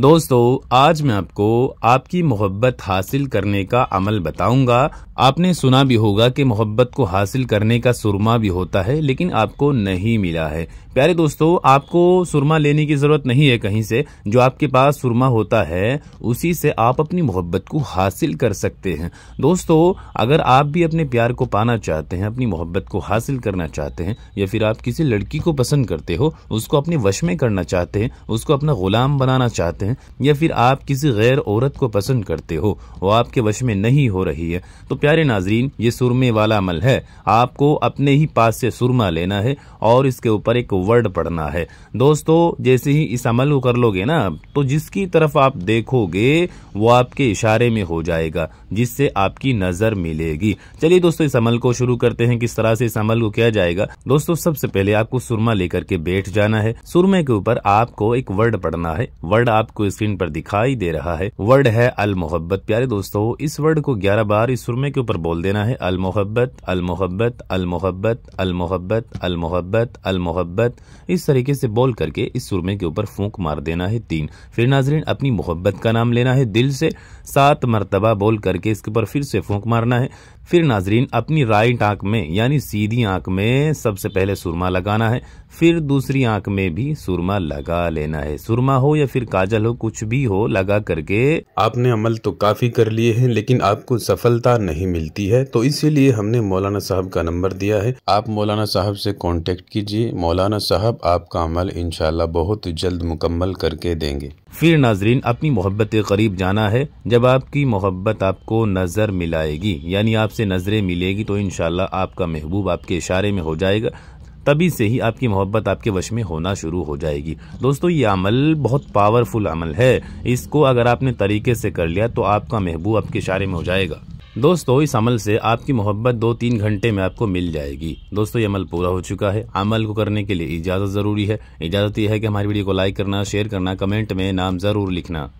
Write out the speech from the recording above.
दोस्तों आज मैं आपको आपकी मोहब्बत हासिल करने का अमल बताऊंगा आपने सुना भी होगा कि मोहब्बत को हासिल करने का सुरमा भी होता है लेकिन आपको नहीं मिला है प्यारे दोस्तों आपको सुरमा लेने की जरूरत नहीं है कहीं से जो आपके पास सुरमा होता है उसी से आप अपनी मोहब्बत को हासिल कर सकते हैं दोस्तों अगर आप भी अपने प्यार को पाना चाहते हैं अपनी मोहब्बत को हासिल करना चाहते हैं या फिर आप किसी लड़की को पसंद करते हो उसको अपने वश में करना चाहते हैं उसको अपना गुलाम बनाना चाहते हैं हैं या फिर आप किसी गैर औरत को पसंद करते हो वो आपके वश में नहीं हो रही है तो प्यारे नाजरीन ये सुरमे वाला अमल है आपको अपने ही पास से सुरमा लेना है और इसके ऊपर एक वर्ड पढ़ना है दोस्तों जैसे ही इस अमल को कर लोगे ना तो जिसकी तरफ आप देखोगे वो आपके इशारे में हो जाएगा जिससे आपकी नजर मिलेगी चलिए दोस्तों इस अमल को शुरू करते हैं किस तरह से इस अमल को किया जाएगा दोस्तों सबसे पहले आपको सुरमा लेकर के बैठ जाना है सुरमे के ऊपर आपको एक वर्ड पढ़ना है वर्ड आपको आपको स्क्रीन पर दिखाई दे रहा है वर्ड है अल मोहब्बत प्यारे दोस्तों इस वर्ड को ग्यारह बार इस सुरमे के ऊपर बोल देना है अल मोहब्बत अल मोहब्बत अल मोहब्बत अल मोहब्बत अल मोहब्बत अल मोहब्बत इस तरीके से बोल करके इस सुरमे के ऊपर फूक मार देना है तीन फिर नाजरीन अपनी मोहब्बत का नाम लेना है दिल से सात मरतबा बोल करके इसके ऊपर फिर से फूक मारना है फिर नाजरीन अपनी राइट आंख में यानी सीधी आंख में सबसे पहले सुरमा लगाना है फिर दूसरी आंख में भी सुरमा लगा लेना है सुरमा हो या फिर काजल चलो कुछ भी हो लगा करके आपने अमल तो काफी कर लिए हैं लेकिन आपको सफलता नहीं मिलती है तो इसीलिए हमने मौलाना साहब का नंबर दिया है आप मौलाना साहब से कांटेक्ट कीजिए मौलाना साहब आपका अमल इनशाला बहुत जल्द मुकम्मल करके देंगे फिर नाजरीन अपनी मोहब्बत के करीब जाना है जब आपकी मोहब्बत आपको नज़र मिलाएगी यानी आपसे नज़रें मिलेगी तो इनशाला आपका महबूब आपके इशारे में हो जाएगा तभी से ही आपकी मोहब्बत आपके वश में होना शुरू हो जाएगी दोस्तों ये अमल बहुत पावरफुल अमल है इसको अगर आपने तरीके से कर लिया तो आपका महबूब आपके इशारे में हो जाएगा दोस्तों इस अमल से आपकी मोहब्बत दो तीन घंटे में आपको मिल जाएगी दोस्तों ये अमल पूरा हो चुका है अमल को करने के लिए इजाज़त ज़रूरी है इजाज़त यह है कि हमारी वीडियो को लाइक करना शेयर करना कमेंट में नाम ज़रूर लिखना